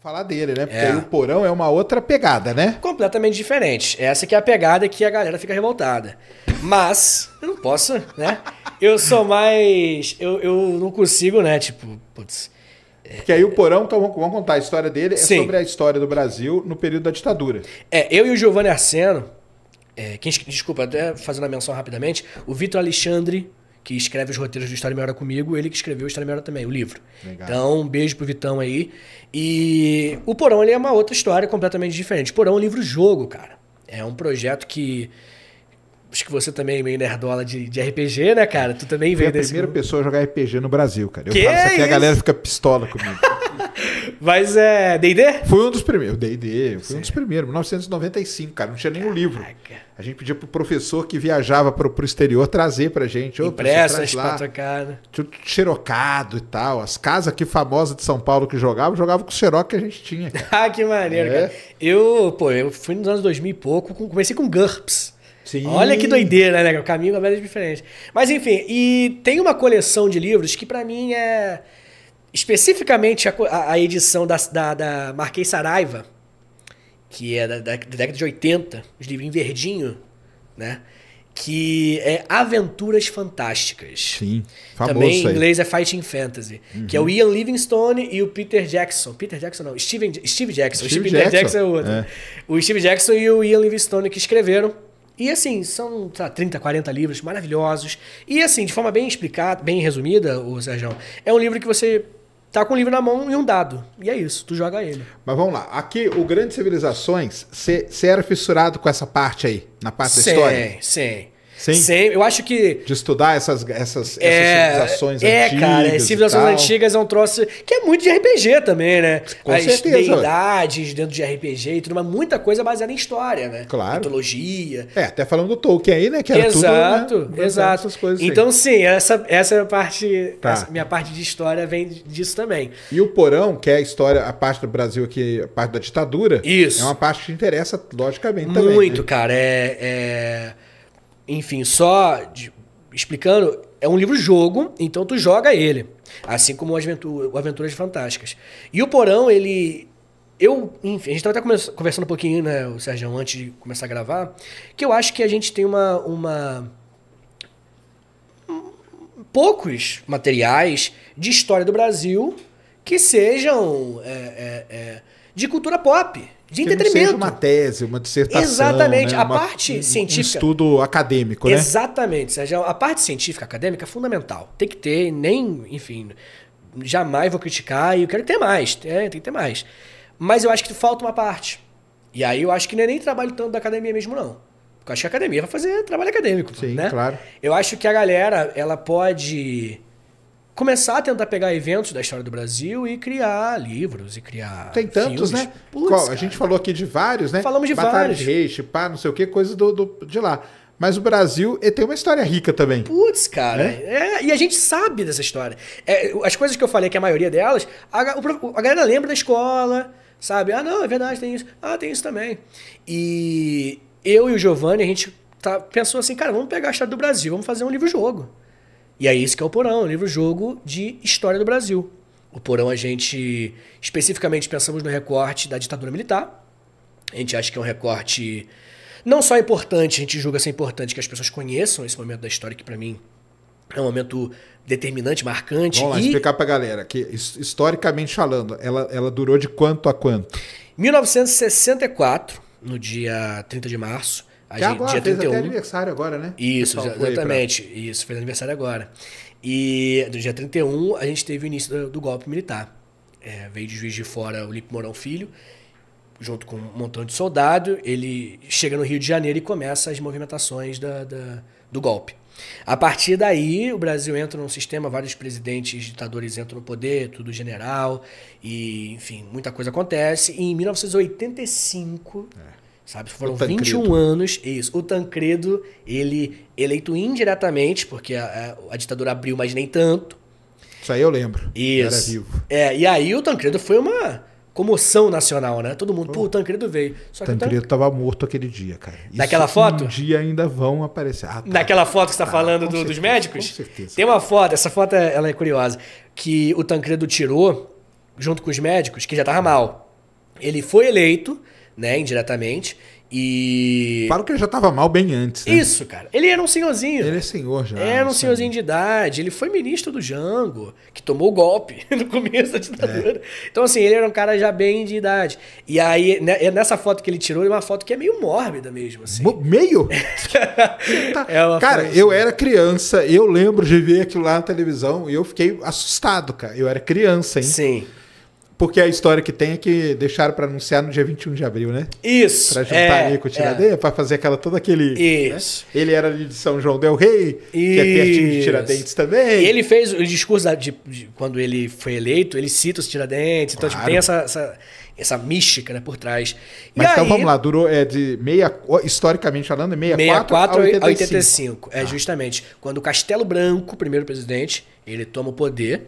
falar dele, né? Porque é. aí o porão é uma outra pegada, né? Completamente diferente. Essa que é a pegada que a galera fica revoltada. Mas, eu não posso, né? Eu sou mais. Eu, eu não consigo, né? Tipo, putz. Porque aí o Porão, então vamos contar a história dele, é Sim. sobre a história do Brasil no período da ditadura. É, eu e o Giovanni Arseno, é, quem, desculpa, até fazendo a menção rapidamente, o Vitor Alexandre que escreve os roteiros do História Meia comigo, ele que escreveu História Meia também, o livro. Legal. Então, um beijo pro Vitão aí. E o Porão ele é uma outra história completamente diferente. Porão é um livro-jogo, cara. É um projeto que. Acho que você também é meio nerdola de, de RPG, né, cara? Tu também veio desse... a primeira pessoa a jogar RPG no Brasil, cara. Eu que falo isso aqui, a galera fica pistola comigo. Mas é. DD? Foi um dos primeiros. DD, foi um dos primeiros. 1995, cara. Não tinha nenhum livro. A gente pedia pro professor que viajava pro, pro exterior trazer pra gente. Impressas, patrocadas. Né? Tudo xerocado e tal. As casas aqui famosas de São Paulo que jogavam, jogavam com o que a gente tinha. ah, que maneiro, é. cara. Eu, pô, eu fui nos anos 2000 e pouco, comecei com GURPS. Sim. Olha que doideira, né? O caminho é diferente. Mas enfim, e tem uma coleção de livros que para mim é especificamente a, a edição da, da, da, Marquês Saraiva, que é da, da, da década de 80, os em verdinho, né? que é Aventuras Fantásticas. Sim, famoso Também em inglês é Fighting Fantasy, uhum. que é o uhum. Ian Livingstone e o Peter Jackson. Peter Jackson não, Steven, Steve Jackson. Steve Steve Jackson. Jackson é o outro. É. O Steve Jackson e o Ian Livingstone que escreveram. E assim, são tá, 30, 40 livros maravilhosos. E assim, de forma bem explicada, bem resumida, o Sérgio, é um livro que você tá com o livro na mão e um dado. E é isso, tu joga ele. Mas vamos lá. Aqui, o Grande Civilizações, você era fissurado com essa parte aí, na parte sim, da história? Sim, sim. Sim. Sempre. Eu acho que. De estudar essas, essas, é, essas civilizações é, antigas. É, cara, civilizações antigas é um troço que é muito de RPG também, né? Com As certeza. deidades dentro de RPG e tudo, mas muita coisa baseada em história, né? Claro. Mitologia. É, até falando do Tolkien aí, né? Que era exato, tudo, né? exato. É, essas coisas então, sim, essa, essa é a parte. Tá. Essa, minha parte de história vem disso também. E o Porão, que é a história, a parte do Brasil aqui, a parte da ditadura. Isso. É uma parte que interessa, logicamente, também. Muito, né? cara. é... é enfim, só de, explicando, é um livro-jogo, então tu joga ele. Assim como o Aventura, Aventuras Fantásticas. E o Porão, ele. Eu, enfim, a gente estava até conversando um pouquinho, né, o Sérgio, antes de começar a gravar, que eu acho que a gente tem uma. uma poucos materiais de história do Brasil que sejam é, é, é, de cultura pop de que entretenimento. uma tese, uma dissertação. Exatamente. Né? A uma, parte um, científica. Um estudo acadêmico, né? Exatamente, Sérgio. A parte científica acadêmica é fundamental. Tem que ter, nem, enfim, jamais vou criticar e eu quero ter mais. É, tem que ter mais. Mas eu acho que falta uma parte. E aí eu acho que não é nem trabalho tanto da academia mesmo, não. Porque eu acho que a academia vai fazer trabalho acadêmico. Sim, né? claro. Eu acho que a galera, ela pode começar a tentar pegar eventos da história do Brasil e criar livros e criar. Tem tantos, filmes. né? Puts, Qual, a gente falou aqui de vários, né? Falamos de Batalha vários. de Reis, pá, não sei o que, coisas do, do, de lá. Mas o Brasil tem uma história rica também. Putz, cara. Né? É, e a gente sabe dessa história. É, as coisas que eu falei, que é a maioria delas, a, a galera lembra da escola, sabe? Ah, não, é verdade, tem isso. Ah, tem isso também. E eu e o Giovanni, a gente tá, pensou assim, cara, vamos pegar a história do Brasil, vamos fazer um livro-jogo. E é isso que é o Porão, é um livro-jogo de história do Brasil. O Porão a gente especificamente pensamos no recorte da ditadura militar. A gente acha que é um recorte não só importante, a gente julga ser importante que as pessoas conheçam esse momento da história que para mim é um momento determinante, marcante. Vamos lá, e... explicar pra galera que, historicamente falando, ela, ela durou de quanto a quanto? 1964, no dia 30 de março, a que é gente, agora, dia 31, até né? aniversário agora, né? Isso, exatamente. Pra... Isso, fez aniversário agora. E do dia 31, a gente teve o início do, do golpe militar. É, veio de Juiz de Fora o Lipe morão Filho, junto com um montão de soldado. Ele chega no Rio de Janeiro e começa as movimentações da, da do golpe. A partir daí, o Brasil entra num sistema, vários presidentes, ditadores entram no poder, tudo general, e enfim, muita coisa acontece. E em 1985, é. Sabe? Foram 21 anos, isso. O Tancredo, ele eleito indiretamente, porque a, a, a ditadura abriu, mas nem tanto. Isso aí eu lembro. Isso. era vivo. É, e aí o Tancredo foi uma comoção nacional, né? Todo mundo, pô, o Tancredo veio. Só Tancredo que o Tancredo tava morto aquele dia, cara. Isso Naquela foto? Um dia ainda vão aparecer. Ah, tá. Naquela foto que você tá, tá falando do, certeza, dos médicos? Com certeza. Tem uma foto, essa foto é, ela é curiosa, que o Tancredo tirou junto com os médicos, que já tava mal. Ele foi eleito, né, indiretamente. E. Claro que ele já estava mal bem antes. Né? Isso, cara. Ele era um senhorzinho. Ele é senhor já. Era um senhorzinho de idade. Ele foi ministro do Jango, que tomou o golpe no começo da ditadura. É. Então, assim, ele era um cara já bem de idade. E aí, né, é nessa foto que ele tirou, é uma foto que é meio mórbida mesmo, assim. Meio? Tá. é cara, eu assim. era criança, eu lembro de ver aquilo lá na televisão e eu fiquei assustado, cara. Eu era criança, hein? Sim. Porque a história que tem é que deixaram para anunciar no dia 21 de abril, né? Isso. Para juntar é, ali com o Tiradentes, é. para fazer aquela todo aquele. Né? Isso. Né? Ele era ali de São João Del Rei, Isso. que é pertinho de Tiradentes também. E ele fez o discurso de, de quando ele foi eleito, ele cita os Tiradentes, claro. então tipo, tem essa, essa, essa, mística né, por trás. E Mas então aí, então vamos lá, durou é, de meia, historicamente falando, é 64, 64 a 85. A é tá. justamente quando o Castelo Branco, primeiro presidente, ele toma o poder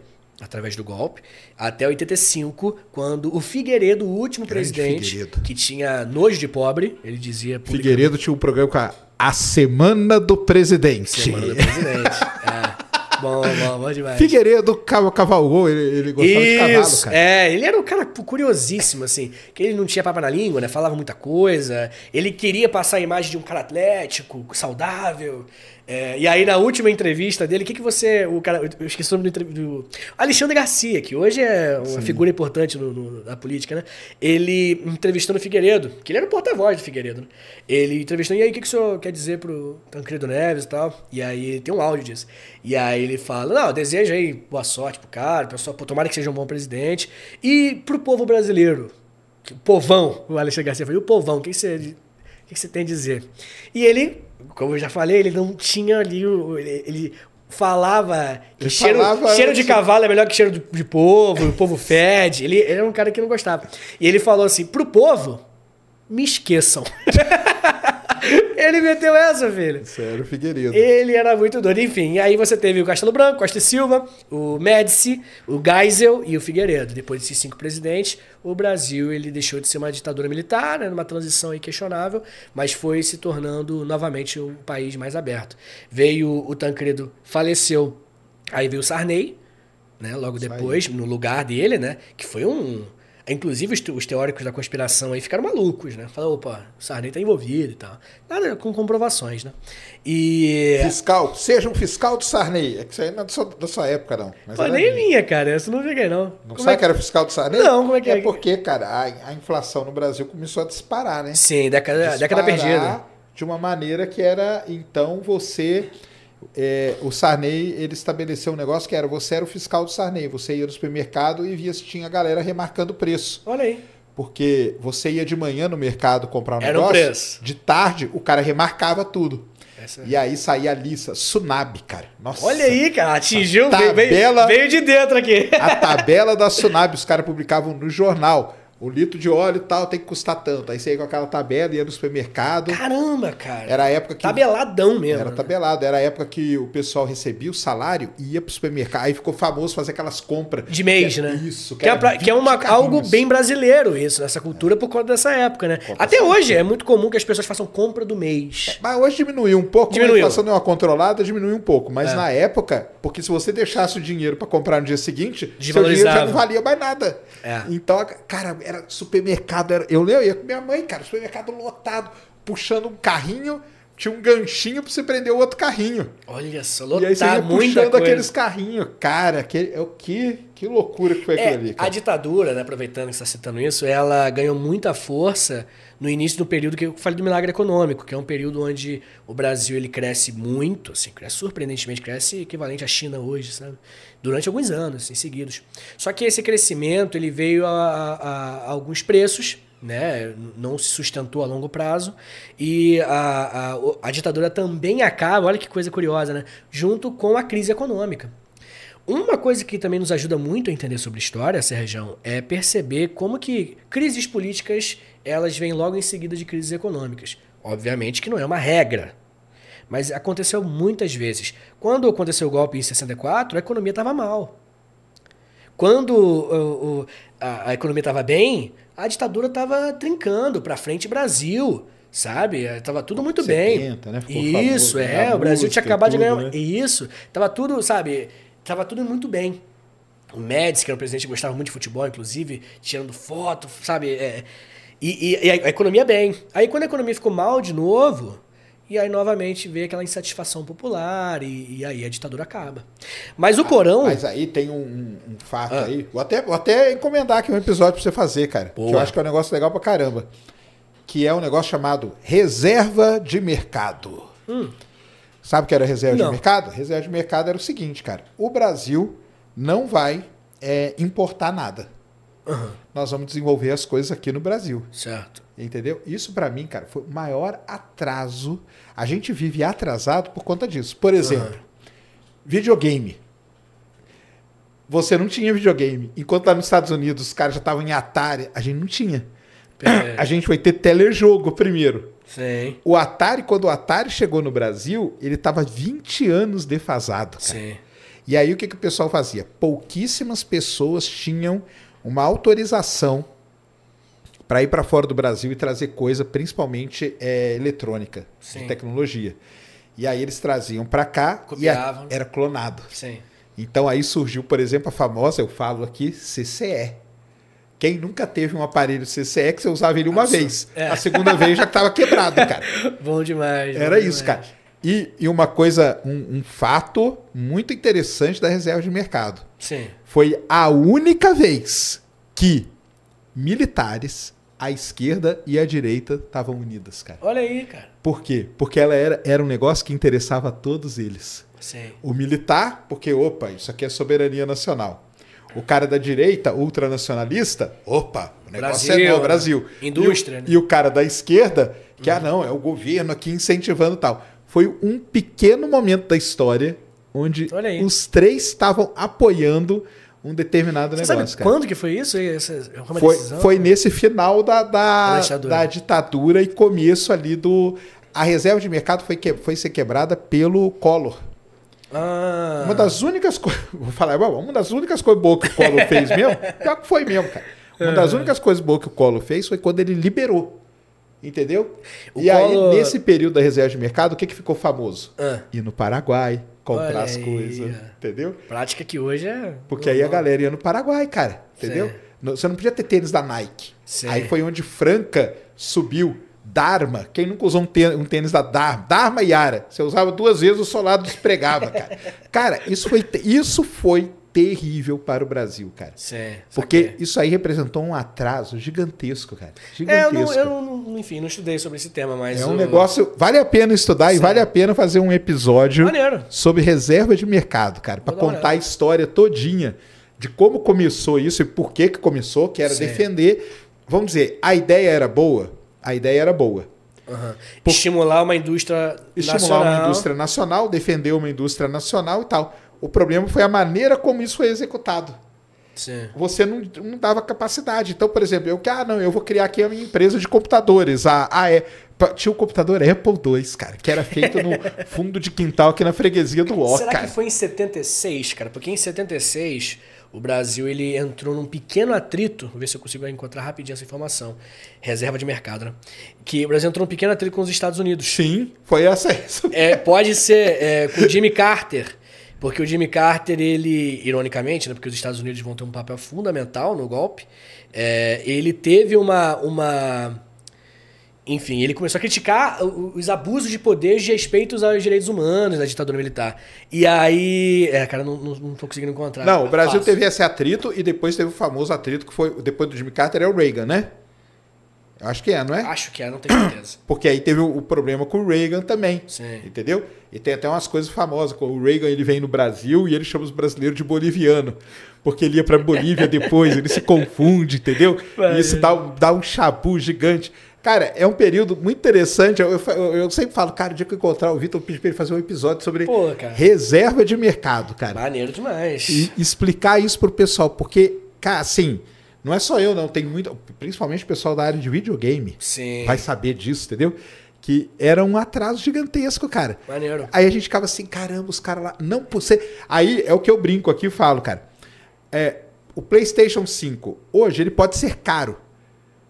através do golpe, até 85, quando o Figueiredo, o último Grande presidente, Figueiredo. que tinha nojo de pobre, ele dizia... Figueiredo tinha um programa com a, a Semana do Presidente. Semana do Presidente, é. Bom, bom, bom demais. Figueiredo cavalgou, ele, ele gostava Isso, de cavalo, cara. É, ele era um cara curiosíssimo, assim, que ele não tinha papo na língua, né? Falava muita coisa. Ele queria passar a imagem de um cara atlético, saudável. É, e aí, na última entrevista dele, o que, que você. O cara, eu esqueci o nome do, do Alexandre Garcia, que hoje é uma Sim. figura importante no, no, na política, né? Ele entrevistando no Figueiredo, que ele era o porta-voz do Figueiredo, né? Ele entrevistou e aí, o que, que o senhor quer dizer pro Tancredo Neves e tal? E aí, tem um áudio disso. E aí, ele fala: não, desejo aí boa sorte pro cara, pessoal, pô, tomara que seja um bom presidente. E pro povo brasileiro, o povão, o Alexandre Garcia falou: o povão, o que, que você, o que, que você tem a dizer? E ele como eu já falei, ele não tinha ali o. Ele, ele falava que ele cheiro, falava cheiro de cavalo é melhor que cheiro de, de povo, o povo fede. Ele, ele era um cara que não gostava. E ele falou assim: pro povo, me esqueçam. Ele meteu essa, filho. Sério, Figueiredo. Ele era muito doido. Enfim, aí você teve o Castelo Branco, Costa e Silva, o Médici, o Geisel e o Figueiredo. Depois desses cinco presidentes, o Brasil ele deixou de ser uma ditadura militar, né, numa transição inquestionável, mas foi se tornando novamente um país mais aberto. Veio o Tancredo, faleceu. Aí veio o Sarney, né, logo depois, no lugar dele, né, que foi um Inclusive, os teóricos da conspiração aí ficaram malucos, né? Falaram, opa, o Sarney tá envolvido e tal. Nada com comprovações, né? E... Fiscal, seja um fiscal do Sarney. É que isso aí não é da sua, da sua época, não. Mas Pô, nem minha, minha, cara. Essa não peguei, não. Não como sabe é... que era fiscal do Sarney? Não, como é que é? É porque, cara, a, a inflação no Brasil começou a disparar, né? Sim, década, disparar década perdida. de uma maneira que era, então, você é, o Sarney ele estabeleceu um negócio que era você era o fiscal do Sarney, você ia no supermercado e via se tinha galera remarcando o preço. Olha aí. Porque você ia de manhã no mercado comprar um era negócio, preço. de tarde o cara remarcava tudo. Essa... É e aí saía a lista, Sunab, cara. Nossa. Olha aí, cara, atingiu, tabela, veio, veio, de dentro aqui. A tabela da Sunab, os caras publicavam no jornal o litro de óleo e tal tem que custar tanto. Aí você ia com aquela tabela, ia no supermercado. Caramba, cara. Era a época que. Tabeladão mesmo. Era né? tabelado. Era a época que o pessoal recebia o salário e ia pro supermercado. Aí ficou famoso fazer aquelas compras. De mês, né? Isso. Que, é que, é, que é uma, carrinhos. algo bem brasileiro, isso, essa cultura, é. por conta dessa época, né? Conta Até hoje é muito comum que as pessoas façam compra do mês. É, mas hoje diminuiu um pouco. Diminuiu. A inflação deu uma controlada, diminuiu um pouco. Mas é. na época, porque se você deixasse o dinheiro para comprar no dia seguinte, seu dinheiro já não valia mais nada. Então, cara, era supermercado. Era, eu, eu ia com minha mãe, cara, supermercado lotado, puxando um carrinho tinha um ganchinho para você prender o outro carrinho. Olha só, lotado, E aí você ia puxando aqueles carrinhos. Cara, que, que, que loucura que foi é, aquilo ali. Cara. A ditadura, né, aproveitando que você está citando isso, ela ganhou muita força no início do período que eu falei do milagre econômico, que é um período onde o Brasil ele cresce muito, assim, cresce, surpreendentemente cresce equivalente à China hoje, sabe? Durante alguns anos, assim, seguidos. Só que esse crescimento ele veio a, a, a alguns preços né? não se sustentou a longo prazo. E a, a, a ditadura também acaba, olha que coisa curiosa, né? junto com a crise econômica. Uma coisa que também nos ajuda muito a entender sobre história, Sérgio, é perceber como que crises políticas elas vêm logo em seguida de crises econômicas. Obviamente que não é uma regra, mas aconteceu muitas vezes. Quando aconteceu o golpe em 64, a economia estava mal. Quando o, o, a, a, economia estava bem, a ditadura estava trincando para frente Brasil, sabe? Eh, tava tudo muito 70, bem. Né? Ficou isso, né? é. O Brasil tinha acabado tudo, de ganhar. Né? Isso. Tava tudo, sabe? Tava tudo muito bem. O Médici, que era o presidente, gostava muito de futebol, inclusive, tirando foto, sabe? É, e, e, e, a economia bem. Aí quando a economia ficou mal de novo, e aí, novamente, vê aquela insatisfação popular e, e aí a ditadura acaba. Mas o ah, Corão. Mas aí tem um, um fato ah. aí. Vou até, vou até encomendar aqui um episódio pra você fazer, cara. Boa. Que eu acho que é um negócio legal pra caramba. Que é um negócio chamado reserva de mercado. Hum. Sabe o que era reserva não. de mercado? Reserva de mercado era o seguinte, cara. O Brasil não vai é, importar nada uhum. nós vamos desenvolver as coisas aqui no Brasil. Certo. Entendeu? Isso para mim, cara, foi o maior atraso. A gente vive atrasado por conta disso. Por exemplo, uhum. videogame. Você não tinha videogame. Enquanto lá nos Estados Unidos os caras já estavam em Atari, a gente não tinha. É. A gente foi ter telejogo primeiro. Sim. O Atari, quando o Atari chegou no Brasil, ele estava 20 anos defasado. Cara. Sim. E aí o que, que o pessoal fazia? Pouquíssimas pessoas tinham uma autorização para ir para fora do Brasil e trazer coisa, principalmente é, eletrônica, de tecnologia. E aí eles traziam para cá Copiavam. e era clonado. Sim. Então aí surgiu, por exemplo, a famosa, eu falo aqui, CCE. Quem nunca teve um aparelho CCE que você usava ele uma Absurdo. vez. É. A segunda vez já estava quebrado, cara. bom demais. Era bom isso, demais. cara. E, e, uma coisa, um, um fato muito interessante da reserva de mercado. Sim foi a única vez que militares, a esquerda e a direita estavam unidas, cara. Olha aí, cara. Por quê? Porque ela era, era um negócio que interessava a todos eles. Sim. O militar, porque, opa, isso aqui é soberania nacional. O cara da direita, ultranacionalista, opa, o negócio é Brasil, é do Brasil. Né? Indústria, e o, né? e o cara da esquerda, que, uhum. ah, não, é o governo aqui incentivando tal. Foi um pequeno momento da história onde os três estavam apoiando um determinado Você negócio. Sabe quando que foi isso? Essa, foi, decisão, foi nesse final da, da, ditadura. da, ditadura. e começo ali do. A reserva de mercado foi, que, foi ser quebrada pelo Collor. Ah. Uma das únicas coisas. Vou falar, uma das únicas coisas boas que o Collor fez mesmo. Pior que foi mesmo, cara. Uma das ah. únicas coisas boas que o Collor fez foi quando ele liberou. Entendeu? O e Collor... aí, nesse período da reserva de mercado, o que, que ficou famoso? Ah. Ir no Paraguai, comprar as coisas. Entendeu? Prática que hoje é. Porque aí a galera ia no Paraguai, cara. Entendeu? Sei. Você não podia ter tênis da Nike. Sei. Aí foi onde Franca subiu. Dharma, quem nunca usou um tênis, da Dharma? Dharma e Ara. Você usava duas vezes, o solado despregava, cara. cara, isso foi, isso foi terrível para o Brasil, cara. Certo, Porque isso aí representou um atraso gigantesco, cara. Gigantesco. É, eu, não, eu não, enfim, não estudei sobre esse tema, mas. É um eu... negócio. Vale a pena estudar e vale a pena fazer um episódio Maneiro. sobre reserva de mercado, cara, para contar a história todinha de como começou isso e por que, que começou, que era defender. Vamos dizer, a ideia era boa? A ideia era boa. Uhum. Por... Estimular uma indústria Estimular nacional. uma indústria nacional, defender uma indústria nacional e tal. O problema foi a maneira como isso foi executado. Sim. Você não, não dava capacidade. Então, por exemplo, eu que, ah, não, eu vou criar aqui a minha empresa de computadores. Ah, ah é. Tinha o computador Apple II, cara, que era feito no fundo de quintal aqui na freguesia do Ó, Será cara. que foi em 76, cara? Porque em 76 o Brasil ele entrou num pequeno atrito, vou ver se eu consigo encontrar rapidinho essa informação, reserva de mercado, né? Que o Brasil entrou num pequeno atrito com os Estados Unidos. Sim, foi essa. É, pode ser é, com Jimmy Carter, porque o Jimmy Carter, ele, ironicamente, né, porque os Estados Unidos vão ter um papel fundamental no golpe, é, ele teve uma, uma. Enfim, ele começou a criticar os abusos de poder de respeitos aos direitos humanos da ditadura militar. E aí. É, cara, não, não, não tô conseguindo encontrar. Não, o Brasil fácil. teve esse atrito e depois teve o famoso atrito que foi. Depois do Jimmy Carter é o Reagan, né? Acho que é, não é? Acho que é, não tenho certeza. Porque aí teve o, problema com o Reagan também. Sim. Entendeu? E tem até umas coisas famosas. O Reagan ele vem no Brasil e ele chama os brasileiros de boliviano. Porque ele ia para Bolívia depois, ele se confunde, entendeu? Vai. E isso dá, dá um chabu gigante. Cara, é um período muito interessante. Eu, eu, eu sempre falo, cara, o dia que eu encontrar o Vitor, eu pedi pra ele fazer um episódio sobre Pô, reserva de mercado, cara. Maneiro demais. E explicar isso pro pessoal, porque, cara, assim, não é só eu, não. Tem muito. Principalmente o pessoal da área de videogame. Sim. Vai saber disso, entendeu? Que era um atraso gigantesco, cara. Maneiro. Aí a gente ficava assim, caramba, os caras lá. Não por Aí é o que eu brinco aqui e falo, cara. É, o PlayStation 5, hoje, ele pode ser caro,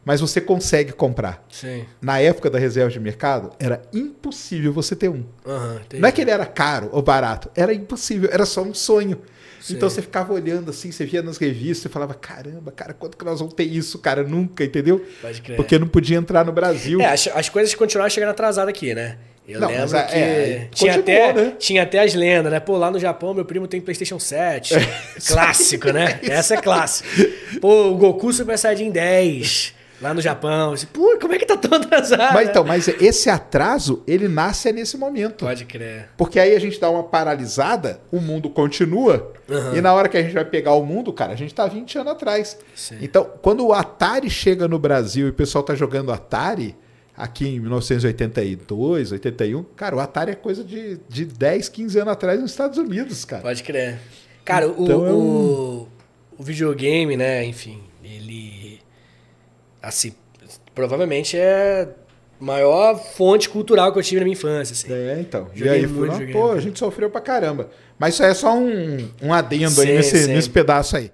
mas você consegue comprar. Sim. Na época da reserva de mercado, era impossível você ter um. Uhum, não é que ele era caro ou barato, era impossível, era só um sonho. Sim. Então você ficava olhando assim, você via nas revistas, e falava, caramba, cara, quanto que nós vamos ter isso, cara? Nunca, entendeu? Pode crer. Porque não podia entrar no Brasil. É, as, as coisas continuaram chegando atrasadas aqui, né? Eu não, lembro é, que é, tinha, até, né? tinha até as lendas, né? Pô, lá no Japão meu primo tem PlayStation 7. É, clássico, né? É Essa é clássica. Pô, o Goku Super Saiyajin 10. Lá no Japão, assim, pô, como é que tá tão atrasado? Mas então, mas esse atraso, ele nasce nesse momento. Pode crer. Porque aí a gente dá uma paralisada, o mundo continua, uhum. e na hora que a gente vai pegar o mundo, cara, a gente tá 20 anos atrás. Sim. Então, quando o Atari chega no Brasil e o pessoal tá jogando Atari, aqui em 1982, 81, cara, o Atari é coisa de, de 10, 15 anos atrás nos Estados Unidos, cara. Pode crer. Cara, então, é o, o, o videogame, né, enfim, assim, provavelmente é maior fonte cultural que eu tive na minha infância. Assim. É, então. Joguei e aí, muito, foi, pô, a gente sofreu pra caramba. Mas isso é só um, um adendo sim, aí nesse, nesse pedaço aí.